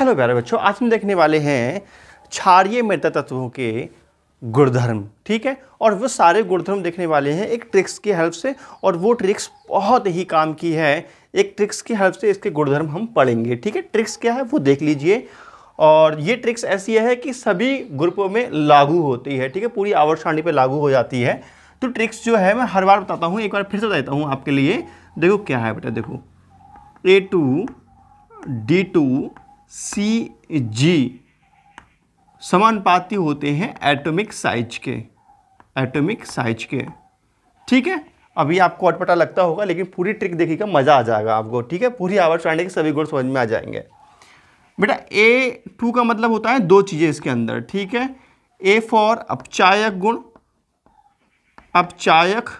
hello प्यारे बच्चों आज हम देखने वाले हैं क्षारिय मृदा तत्वों के गुणधर्म ठीक है और वो सारे गुणधर्म देखने वाले हैं एक ट्रिक्स की हेल्प से और वो ट्रिक्स बहुत ही काम की है एक ट्रिक्स की हेल्प से इसके गुणधर्म हम पढ़ेंगे ठीक है ट्रिक्स क्या है वो देख लीजिए और ये ट्रिक्स ऐसी है कि सभी ग्रुपों में लागू होती है ठीक है पूरी आवर सारणी पर लागू हो जाती है तो ट्रिक्स जो है मैं हर बार बताता हूँ एक बार फिर से बता देता हूँ आपके लिए देखो क्या है बेटा देखो A two D two C G समानुपाती होते हैं एटॉमिक साइज के एटॉमिक साइज के ठीक है अभी आपको अटपटा लगता होगा लेकिन पूरी ट्रिक देखिएगा मज़ा आ जाएगा आपको ठीक है पूरी आवर आने के सभी गुण समझ में आ जाएंगे बेटा ए टू का मतलब होता है दो चीज़ें इसके अंदर ठीक है ए फॉर अपचायक गुण अपचायक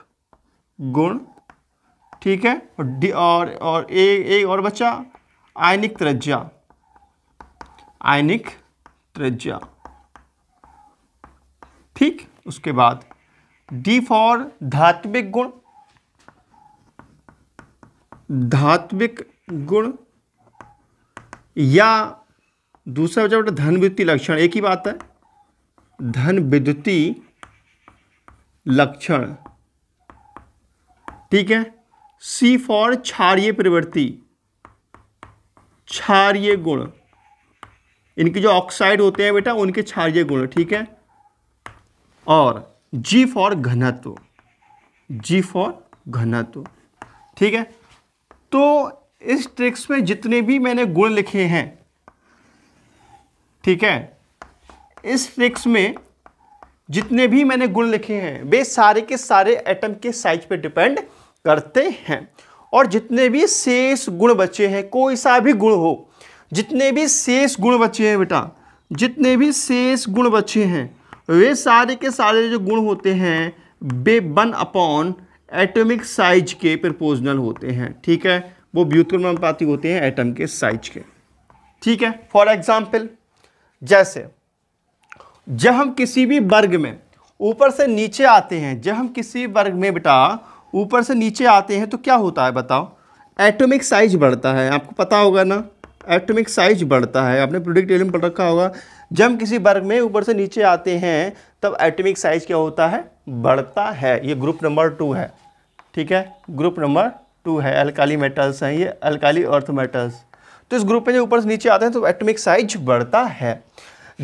गुण ठीक है और और और ए, ए और बच्चा आयनिक त्रज्या आयनिक त्रिज्या ठीक उसके बाद डी फॉर धात्विक गुण धात्विक गुण या दूसरा बेटा बेटा धन विद्युती लक्षण एक ही बात है धन विद्युती लक्षण ठीक है सी फॉर क्षारिय प्रवृत्ति क्षारिय गुण इनकी जो ऑक्साइड होते हैं बेटा उनके क्षारिय गुण ठीक है और जी फॉर घनत्व जी फॉर घनत्व ठीक है तो इस ट्रिक्स में जितने भी मैंने गुण लिखे हैं ठीक है इस ट्रिक्स में जितने भी मैंने गुण लिखे हैं वे सारे के सारे एटम के साइज पे डिपेंड करते हैं और जितने भी शेष गुण बचे हैं कोई सा भी गुण हो जितने भी शेष गुण बचे हैं बेटा जितने भी शेष गुण बचे हैं वे सारे के सारे जो गुण होते हैं वे वन अपॉन एटॉमिक साइज के प्रपोजनल होते हैं ठीक है वो व्युत्क्रमानुपाती होते हैं एटम के साइज के ठीक है फॉर एग्जाम्पल जैसे जब हम किसी भी वर्ग में ऊपर से नीचे आते हैं जब हम किसी वर्ग में बेटा ऊपर से नीचे आते हैं तो क्या होता है बताओ एटॉमिक साइज बढ़ता है आपको पता होगा ना एटॉमिक साइज बढ़ता है आपने प्रोडक्ट एलिमेंट पढ़ रखा होगा जब किसी वर्ग में ऊपर से नीचे आते हैं तब एटॉमिक साइज क्या होता है बढ़ता है ये ग्रुप नंबर टू है ठीक है ग्रुप नंबर टू है अल्काली मेटल्स हैं ये अल्काली अर्थ मेटल्स तो इस ग्रुप में जब ऊपर से नीचे आते हैं तो एटॉमिक साइज बढ़ता है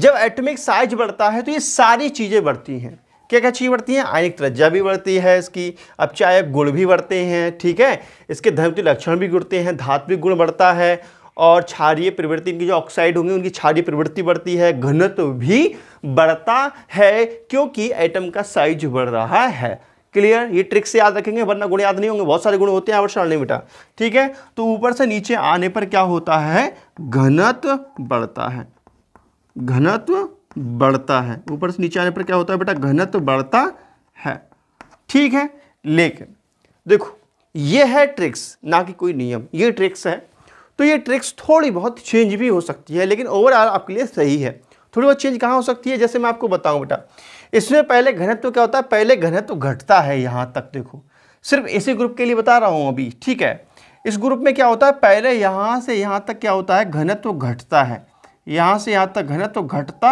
जब एटॉमिक साइज बढ़ता है तो ये सारी चीज़ें बढ़ती हैं क्या क्या चीज़ बढ़ती हैं आयनिक त्वचा भी बढ़ती है इसकी अब चाहे गुण भी बढ़ते हैं ठीक है इसके धर्म लक्षण भी गुड़ते हैं धात्विक गुण बढ़ता है और क्षारीय प्रवृत्ति इनकी जो ऑक्साइड होंगे उनकी क्षारीय प्रवृत्ति बढ़ती है घनत्व भी बढ़ता है क्योंकि एटम का साइज बढ़ रहा है क्लियर ये ट्रिक से याद रखेंगे वरना गुण याद नहीं होंगे बहुत सारे गुण होते हैं आवश्यक नहीं बेटा ठीक है तो ऊपर से नीचे आने पर क्या होता है घनत्व बढ़ता है घनत्व बढ़ता है ऊपर से नीचे आने पर क्या होता है बेटा घनत्व बढ़ता है ठीक है लेकिन देखो ये है ट्रिक्स ना कि कोई नियम ये ट्रिक्स है तो ये ट्रिक्स थोड़ी बहुत चेंज भी हो सकती है लेकिन ओवरऑल आपके लिए सही है थोड़ी बहुत चेंज कहाँ हो सकती है जैसे मैं आपको बताऊँ बेटा इसमें पहले घनत्व क्या होता है पहले घनत्व घटता है यहाँ तक देखो सिर्फ इसी ग्रुप के लिए बता रहा हूँ अभी ठीक है इस ग्रुप में क्या होता है पहले यहाँ से यहाँ तक क्या होता है घनत्व घटता है यहाँ से यहाँ तक घनत्व घटता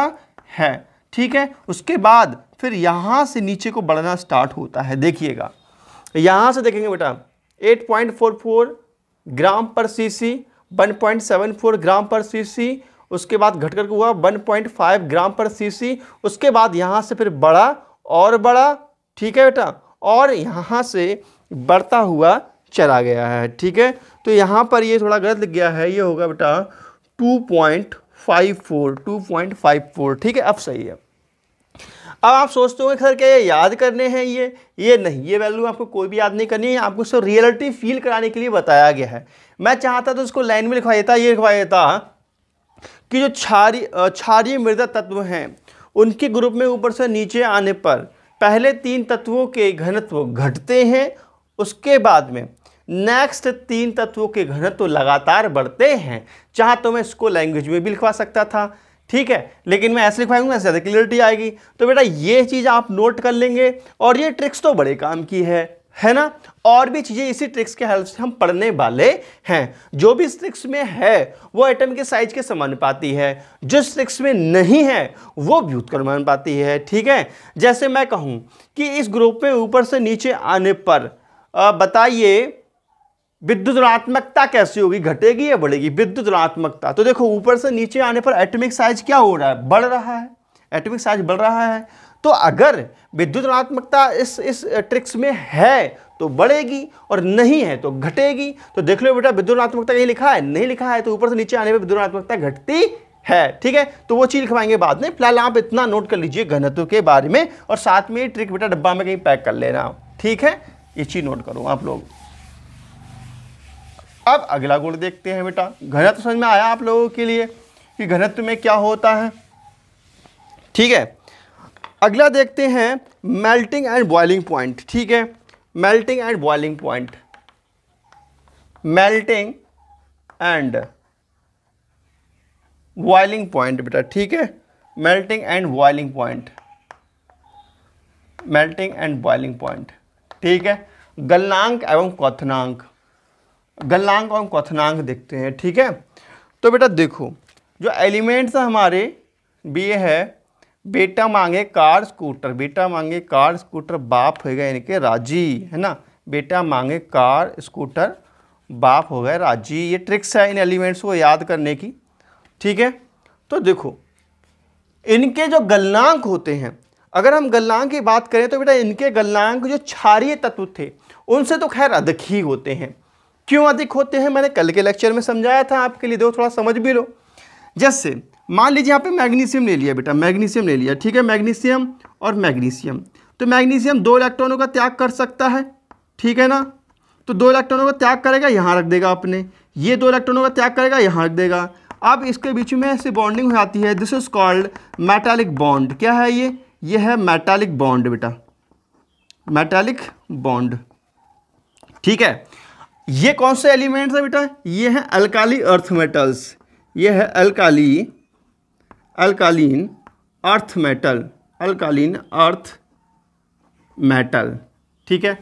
है ठीक है उसके बाद फिर यहाँ से नीचे को बढ़ना स्टार्ट होता है देखिएगा यहाँ से देखेंगे बेटा 8.44 ग्राम पर सीसी 1.74 ग्राम पर सीसी उसके बाद घटकर हुआ 1.5 ग्राम पर सीसी उसके बाद यहाँ से फिर बढ़ा और बढ़ा ठीक है बेटा और यहाँ से बढ़ता हुआ चला गया है ठीक है तो यहाँ पर ये थोड़ा गलत लग गया है ये होगा बेटा 2.54 2.54 ठीक है अब सही है अब आप सोचते होंगे सर क्या ये याद करने हैं ये ये नहीं ये वैल्यू आपको कोई भी याद नहीं करनी है आपको इसको रियलिटी फील कराने के लिए बताया गया है मैं चाहता तो उसको लाइन में लिखवा देता ये लिखवा देता कि जो क्षारी क्षारीय मृदा तत्व हैं उनके ग्रुप में ऊपर से नीचे आने पर पहले तीन तत्वों के घनत्व घटते हैं उसके बाद में नेक्स्ट तीन तत्वों के घनत्व लगातार बढ़ते हैं चाह तो मैं इसको लैंग्वेज में भी लिखवा सकता था ठीक है लेकिन मैं ऐसे लिखवाऊंगा ज़्यादा क्लियरिटी आएगी तो बेटा ये चीज़ आप नोट कर लेंगे और ये ट्रिक्स तो बड़े काम की है है ना और भी चीज़ें इसी ट्रिक्स के हेल्प से हम पढ़ने वाले हैं जो भी इस ट्रिक्स में है वो एटम के साइज के समान पाती है जो ट्रिक्स में नहीं है वो पाती है ठीक है जैसे मैं कहूँ कि इस ग्रुप में ऊपर से नीचे आने पर बताइए विद्युत ऋणात्मकता कैसी होगी घटेगी या बढ़ेगी विद्युत ऋणात्मकता तो देखो ऊपर से नीचे आने पर एटमिक साइज क्या हो रहा है बढ़ रहा है एटमिक साइज बढ़ रहा है तो अगर विद्युत ऋणात्मकता इस इस ट्रिक्स में है तो बढ़ेगी और नहीं है तो घटेगी तो देख लो बेटा विद्युत ऋणात्मकता कहीं लिखा है नहीं लिखा है तो ऊपर से नीचे आने पर विद्युत ऋणात्मकता घटती है ठीक है तो वो चीज़ लिखवाएंगे बाद में फिलहाल आप इतना नोट कर लीजिए घनत्व के बारे में और साथ में ट्रिक बेटा डब्बा में कहीं पैक कर लेना ठीक है ये चीज़ नोट करो आप लोग अब अगला गुण देखते हैं बेटा घनत्व समझ में आया आप लोगों के लिए कि घनत्व में क्या होता है ठीक है अगला देखते हैं मेल्टिंग एंड बॉइलिंग पॉइंट ठीक है melting and boiling point melting and boiling point बेटा ठीक है melting and boiling point melting and boiling point ठीक है गलनांक एवं क्वनांक गलनांक और क्वनांक देखते हैं ठीक है तो बेटा देखो जो एलिमेंट्स हमारे बी है बेटा मांगे कार स्कूटर बेटा मांगे कार स्कूटर बाप हो यानी कि राजी है ना बेटा मांगे कार स्कूटर बाप हो गए राजी ये ट्रिक्स है इन एलिमेंट्स को याद करने की ठीक है तो देखो इनके जो गलनांक होते हैं अगर हम गलनांक की बात करें तो बेटा इनके गलनांक जो क्षारिय तत्व थे उनसे तो खैर अधिक ही होते हैं क्यों अधिक होते हैं मैंने कल के लेक्चर में समझाया था आपके लिए दो थोड़ा समझ भी लो जैसे मान लीजिए यहाँ पे मैग्नीशियम ले लिया बेटा मैग्नीशियम ले लिया ठीक है मैग्नीशियम और मैग्नीशियम तो मैग्नीशियम दो इलेक्ट्रॉनों का त्याग कर सकता है ठीक है ना तो दो इलेक्ट्रॉनों का त्याग करेगा यहाँ रख देगा अपने ये दो इलेक्ट्रॉनों का त्याग करेगा यहाँ रख देगा अब इसके बीच में ऐसी बॉन्डिंग हो जाती है this is called metallic bond क्या है ये ये है मेटालिक बॉन्ड बेटा मेटालिक बॉन्ड ठीक है ये कौन से एलिमेंट्स है बेटा ये हैं अल्काली अर्थ मेटल्स ये है alkali alkaline earth metal alkaline earth metal ठीक है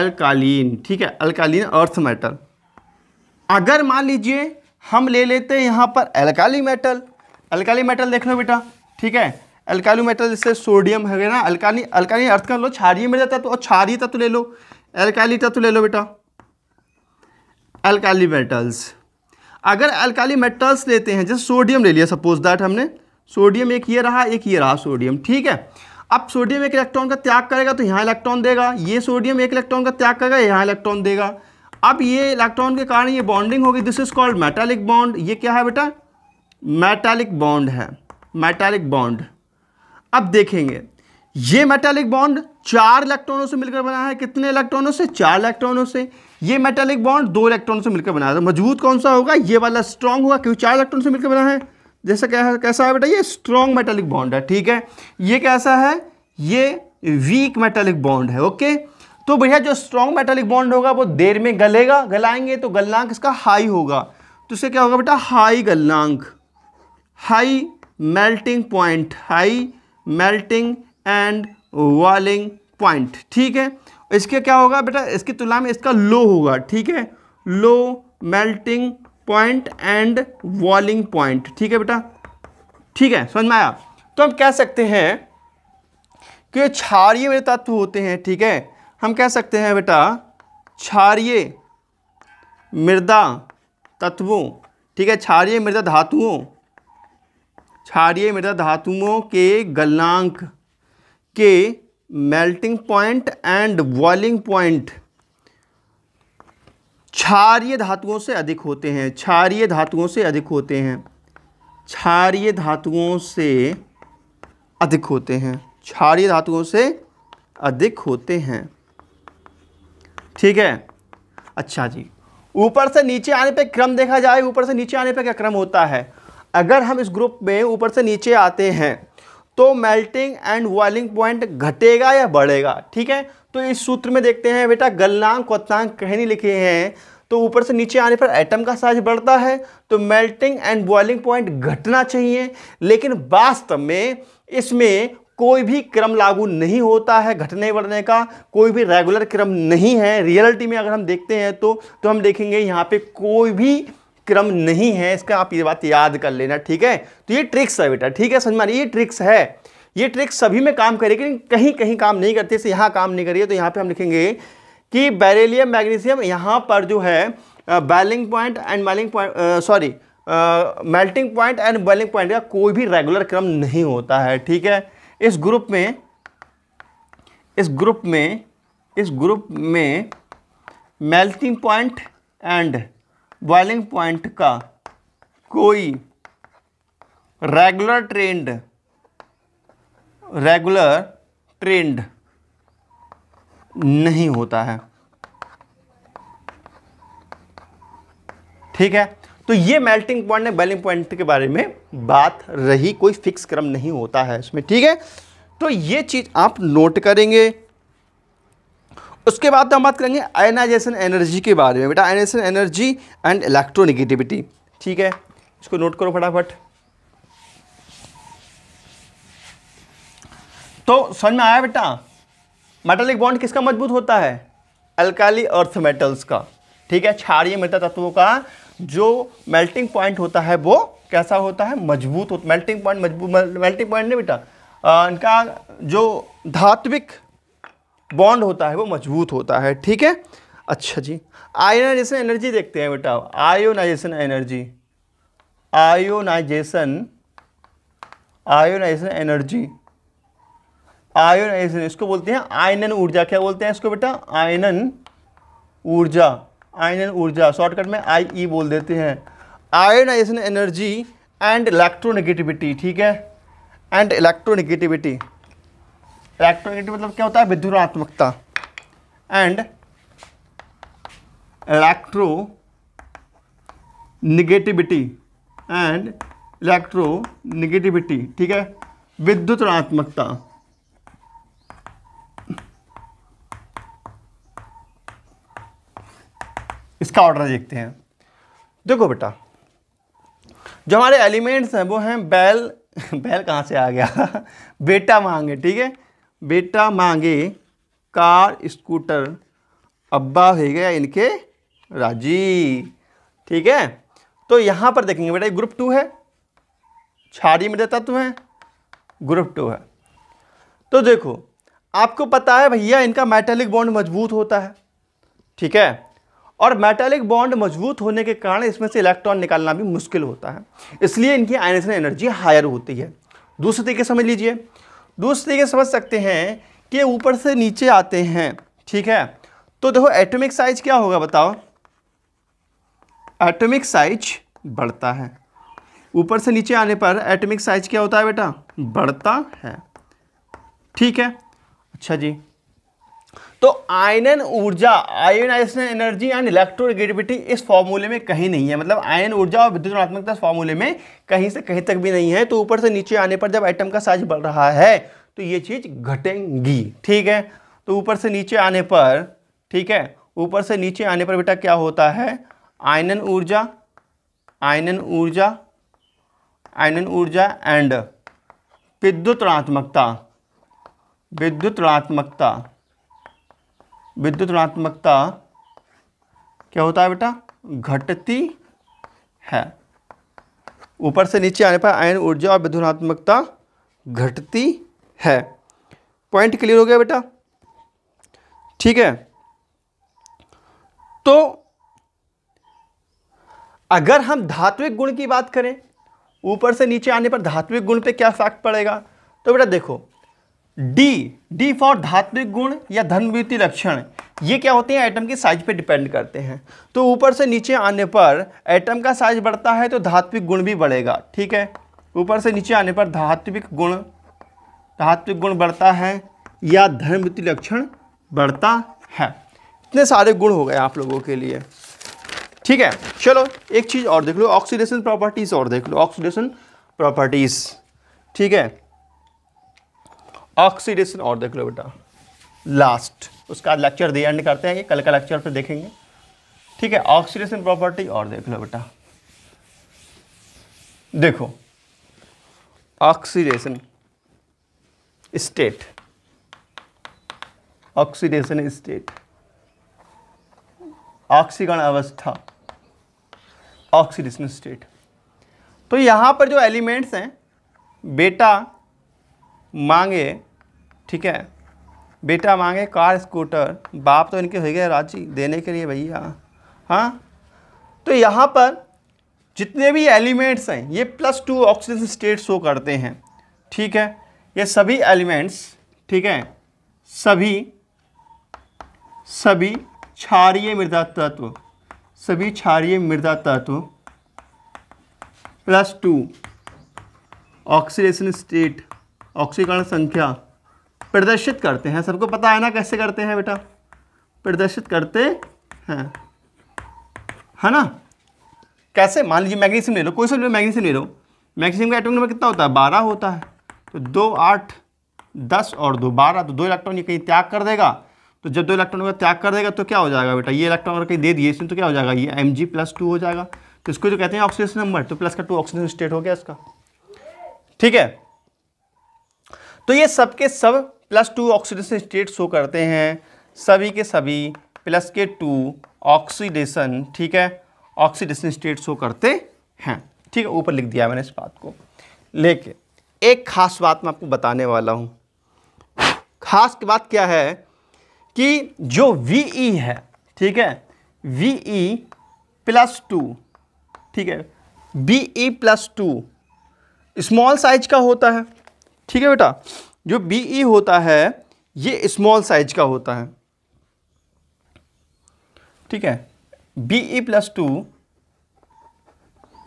अल्कालीन ठीक है अल्कालीन अर्थ मेटल अगर मान लीजिए हम ले लेते हैं यहाँ पर अल्काली मेटल अल्काली मेटल देख लो बेटा ठीक है अल्काली मेटल जैसे सोडियम है ना अल्काली अल्काली अर्थ का लो क्षारीय मिल जाता है तो और छारी तत्व ले लो अल्काली तत्व ले लो बेटा अल्काली मेटल्स अगर अल्काली मेटल्स लेते हैं जैसे सोडियम ले लिया सपोज दैट हमने सोडियम एक ये रहा एक ये रहा सोडियम ठीक है अब सोडियम एक इलेक्ट्रॉन का त्याग करेगा तो यहाँ इलेक्ट्रॉन देगा ये सोडियम एक इलेक्ट्रॉन का त्याग करेगा यहाँ इलेक्ट्रॉन देगा अब ये इलेक्ट्रॉन के कारण ये बॉन्डिंग होगी this is called metallic bond ये क्या है बेटा मेटालिक बॉन्ड है मेटालिक बॉन्ड अब देखेंगे ये मेटालिक बॉन्ड चार इलेक्ट्रॉनों से मिलकर बना है कितने इलेक्ट्रॉनों से चार इलेक्ट्रॉनों से ये मेटालिक बॉन्ड दो इलेक्ट्रॉन से मिलकर बना है तो मजबूत कौन सा होगा ये वाला स्ट्रॉन्ग होगा क्योंकि चार इलेक्ट्रॉन से मिलकर बना है जैसा क्या कैसा है बेटा ये स्ट्रॉन्ग मेटालिक बॉन्ड है ठीक है ये कैसा है ये वीक मेटालिक बॉन्ड है ओके तो भैया जो स्ट्रॉन्ग मेटालिक बॉन्ड होगा वो देर में गलेगा गलाएंगे तो गलनांक इसका हाई होगा तो इससे क्या होगा बेटा हाई गलनांक high melting point high melting and boiling point ठीक है इसके क्या होगा बेटा इसकी तुलना में इसका लो होगा ठीक है low melting point and boiling point ठीक है बेटा ठीक है समझ में आया तो हम कह सकते हैं कि क्षारिय तत्व होते हैं ठीक है हम कह सकते हैं बेटा क्षारिय मृदा तत्वों ठीक है क्षारिय मृदा धातुओं क्षारिय मृदा धातुओं के गलनांक के melting point and boiling point क्षारिय धातुओं से अधिक होते हैं क्षारिय धातुओं से अधिक होते हैं क्षारिय धातुओं से अधिक होते हैं क्षारिय धातुओं से अधिक होते हैं ठीक है अच्छा जी ऊपर से नीचे आने पे क्रम देखा जाए ऊपर से नीचे आने पे क्या क्रम होता है अगर हम इस ग्रुप में ऊपर से नीचे आते हैं तो मेल्टिंग एंड बॉइलिंग पॉइंट घटेगा या बढ़ेगा ठीक है तो इस सूत्र में देखते हैं बेटा गलनांक क्वनांक नहीं लिखे हैं तो ऊपर से नीचे आने पर एटम का साइज बढ़ता है तो मेल्टिंग एंड बॉइलिंग पॉइंट घटना चाहिए लेकिन वास्तव में इसमें कोई भी क्रम लागू नहीं होता है घटने बढ़ने का कोई भी रेगुलर क्रम नहीं है रियलिटी में अगर हम देखते हैं तो तो हम देखेंगे यहाँ पे कोई भी क्रम नहीं है इसका आप ये बात याद कर लेना ठीक है तो ये ट्रिक्स है बेटा ठीक है समझ मारे ये ट्रिक्स है ये ट्रिक्स सभी में काम करेगी लेकिन कहीं कहीं काम नहीं करती इसे यहाँ काम नहीं करिए तो यहाँ पे हम लिखेंगे कि बैरेलियम मैग्नीशियम यहाँ पर जो है boiling point and melting point sorry melting point and boiling point का कोई भी रेगुलर क्रम नहीं होता है ठीक है इस ग्रुप में इस ग्रुप में इस ग्रुप में melting point and boiling point का कोई रेगुलर ट्रेंड रेगुलर ट्रेंड नहीं होता है ठीक है तो ये मेल्टिंग पॉइंट ने बॉइलिंग पॉइंट के बारे में बात रही कोई फिक्स क्रम नहीं होता है इसमें ठीक है तो ये चीज़ आप नोट करेंगे उसके बाद तो हम बात करेंगे आयनाइजेशन एनर्जी के बारे में बेटा आयनाइजेशन एनर्जी एंड इलेक्ट्रोनिगेटिविटी ठीक है इसको नोट करो फटाफट तो समझ में आया बेटा मेटालिक बॉन्ड किसका मजबूत होता है अल्काली अर्थ मेटल्स का ठीक है क्षारीय मृत तत्वों का जो मेल्टिंग पॉइंट होता है वो कैसा होता है मजबूत होता मेल्टिंग पॉइंट मजबूत मेल्टिंग पॉइंट नहीं बेटा इनका जो धात्विक बॉन्ड होता है वो मजबूत होता है ठीक है अच्छा जी आयोनाइजेशन एनर्जी देखते हैं बेटा ionization energy ionization ionization energy ionization इसको बोलते हैं आयनन ऊर्जा क्या बोलते हैं इसको बेटा आयनन ऊर्जा आयनन ऊर्जा शॉर्टकट में आई ई e बोल देते हैं आयोनाइजेशन एनर्जी एंड इलेक्ट्रोनेगेटिविटी ठीक है एंड इलेक्ट्रोनेगेटिविटी इलेक्ट्रोनेगेटिव मतलब क्या होता है विद्युनात्मकता and electronegativity and electronegativity ठीक है विद्युत ऋणात्मकता इसका ऑर्डर देखते हैं देखो बेटा जो हमारे एलिमेंट्स हैं वो हैं बैल बैल कहाँ से आ गया बेटा मांगे ठीक है बेटा मांगे कार स्कूटर अब्बा हो गया इनके राजी ठीक है तो यहाँ पर देखेंगे बेटा ग्रुप टू है छाड़ी में देता तुम्हें ग्रुप टू है तो देखो आपको पता है भैया इनका मेटालिक बॉन्ड मजबूत होता है ठीक है और मेटालिक बॉन्ड मजबूत होने के कारण इसमें से इलेक्ट्रॉन निकालना भी मुश्किल होता है इसलिए इनकी आयनेशन एनर्जी हायर होती है दूसरे तरीके समझ लीजिए दूसरे तरीके समझ सकते हैं कि ऊपर से नीचे आते हैं ठीक है तो देखो एटॉमिक साइज क्या होगा बताओ एटॉमिक साइज बढ़ता है ऊपर से नीचे आने पर एटॉमिक साइज क्या होता है बेटा बढ़ता है ठीक है अच्छा जी तो आयनन ऊर्जा आयोनाइजेशन एनर्जी एंड इलेक्ट्रोनेगेटिविटी इस फॉर्मूले में कहीं नहीं है मतलब आयन ऊर्जा और विद्युत ऋणात्मकता इस फॉर्मूले में कहीं से कहीं तक भी नहीं है तो ऊपर से नीचे आने पर जब आइटम का साइज बढ़ रहा है तो ये चीज़ घटेंगी ठीक है तो ऊपर से नीचे आने पर ठीक है ऊपर से नीचे आने पर बेटा क्या होता है आयनन ऊर्जा आयनन ऊर्जा आयनन ऊर्जा एंड विद्युत ऋणात्मकता विद्युत ऋणात्मकता विद्युत ऋणात्मकता क्या होता है बेटा घटती है ऊपर से नीचे आने पर आयन ऊर्जा और विद्युनात्मकता घटती है पॉइंट क्लियर हो गया बेटा ठीक है तो अगर हम धात्विक गुण की बात करें ऊपर से नीचे आने पर धात्विक गुण पे क्या फैक्ट पड़ेगा तो बेटा देखो डी डी फॉर धात्विक गुण या धनवृत्ति लक्षण ये क्या होते हैं एटम की साइज पे डिपेंड करते हैं तो ऊपर से नीचे आने पर आइटम का साइज बढ़ता है तो धात्विक गुण भी बढ़ेगा ठीक है ऊपर से नीचे आने पर धात्विक गुण धात्विक गुण बढ़ता है या धनवृत्ति लक्षण बढ़ता है इतने सारे गुण हो गए आप लोगों के लिए ठीक है चलो एक चीज़ और देख लो ऑक्सीडेशन प्रॉपर्टीज़ और देख लो ऑक्सीडेशन प्रॉपर्टीज़ ठीक है ऑक्सीडेशन और देख लो बेटा लास्ट उसका लेक्चर दे एंड करते हैं कल का लेक्चर फिर देखेंगे ठीक है ऑक्सीडेशन प्रॉपर्टी और देख लो बेटा देखो ऑक्सीडेशन स्टेट ऑक्सीडेशन स्टेट ऑक्सीगण अवस्था ऑक्सीडेशन स्टेट तो यहां पर जो एलिमेंट्स हैं बेटा मांगे ठीक है बेटा मांगे कार स्कूटर बाप तो इनके हो गए राजी देने के लिए भैया हाँ तो यहाँ पर जितने भी एलिमेंट्स हैं ये plus two oxygen state show करते हैं ठीक है ये सभी एलिमेंट्स ठीक है सभी सभी क्षारीय मृदा तत्व सभी क्षारीय मृदा तत्व प्लस टू ऑक्सीडेशन स्टेट ऑक्सीकरण संख्या प्रदर्शित करते हैं सबको पता है ना कैसे करते हैं बेटा प्रदर्शित करते हैं है ना कैसे मान लीजिए मैग्नीशियम ले लो कोई सा मैग्नीशियम ले लो मैग्नीशियम का एटोमिक नंबर कितना होता है बारह होता है तो दो आठ दस और दो बारह तो दो इलेक्ट्रॉन ये कहीं त्याग कर देगा तो जब दो इलेक्ट्रॉन का त्याग कर देगा तो क्या हो जाएगा बेटा ये इलेक्ट्रॉन अगर कहीं दे दिए इसमें तो क्या हो जाएगा ये एम जी प्लस टू हो जाएगा तो इसको जो कहते हैं ऑक्सीजन नंबर तो प्लस का टू ऑक्सीजन स्टेट हो गया इसका ठीक है तो ये सब के सब plus two oxidation state show करते हैं सभी के सभी प्लस के टू ऑक्सीडेशन ठीक है ऑक्सीडेशन स्टेट शो करते हैं ठीक है ऊपर लिख दिया मैंने इस बात को लेकिन एक खास बात मैं आपको बताने वाला हूँ खास की बात क्या है कि जो वी ई e है ठीक है V E e plus two ठीक है B E e plus two small size का होता है ठीक है बेटा जो बी ई e होता है ये स्मॉल साइज का होता है ठीक है B E plus two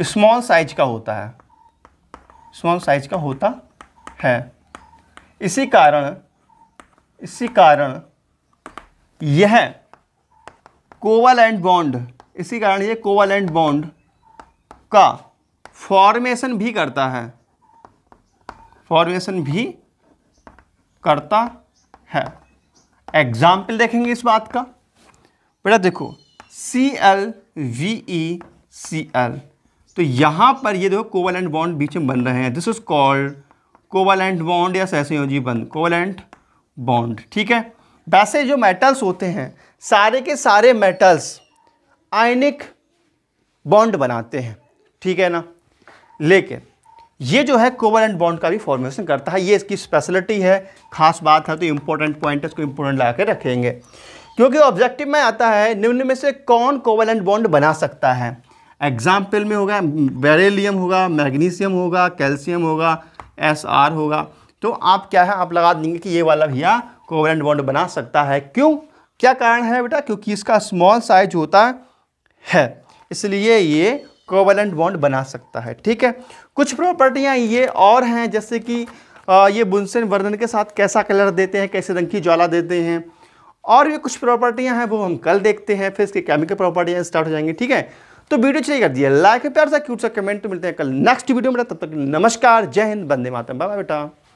small size का होता है स्मॉल साइज का होता है इसी कारण इसी कारण यह कोवालेंट बॉन्ड इसी कारण यह कोवालेंट बॉन्ड का फॉर्मेशन भी करता है फॉर्मेशन भी करता है एग्जाम्पल देखेंगे इस बात का बेटा देखो C L V E C L तो यहाँ पर ये देखो कोवलेंट बॉन्ड बीच में बन रहे हैं this is called covalent bond या सैसे बंद कोवलेंट बॉन्ड ठीक है वैसे जो मेटल्स होते हैं सारे के सारे मेटल्स आयनिक बॉन्ड बनाते हैं ठीक है ना लेकिन ये जो है कोवलेंट बॉन्ड का भी फॉर्मेशन करता है ये इसकी स्पेशलिटी है खास बात है तो इम्पोर्टेंट पॉइंट इसको इम्पोर्टेंट लगा के रखेंगे क्योंकि ऑब्जेक्टिव में आता है निम्न में से कौन कोवलेंट बॉन्ड बना सकता है एग्जाम्पल में होगा बेरेलियम होगा मैग्नीशियम होगा कैल्शियम होगा एस आर होगा तो आप क्या है आप लगा देंगे कि ये वाला भैया कोवलेंट बॉन्ड बना सकता है क्यों क्या कारण है बेटा क्योंकि इसका स्मॉल साइज होता है इसलिए ये कोवलेंट बॉन्ड बना सकता है ठीक है कुछ प्रॉपर्टियाँ ये और हैं जैसे कि ये बुनसेन वर्णन के साथ कैसा कलर देते हैं कैसे रंग की ज्वाला देते हैं और भी कुछ प्रॉपर्टियाँ हैं वो हम कल देखते हैं फिर इसके केमिकल प्रॉपर्टियाँ स्टार्ट हो जाएंगी ठीक है तो वीडियो चलिए कर दिए लाइक प्यार सा क्यूट सा कमेंट मिलते हैं कल नेक्स्ट वीडियो में तब तक नमस्कार जय हिंद बंदे मातम बाबा बेटा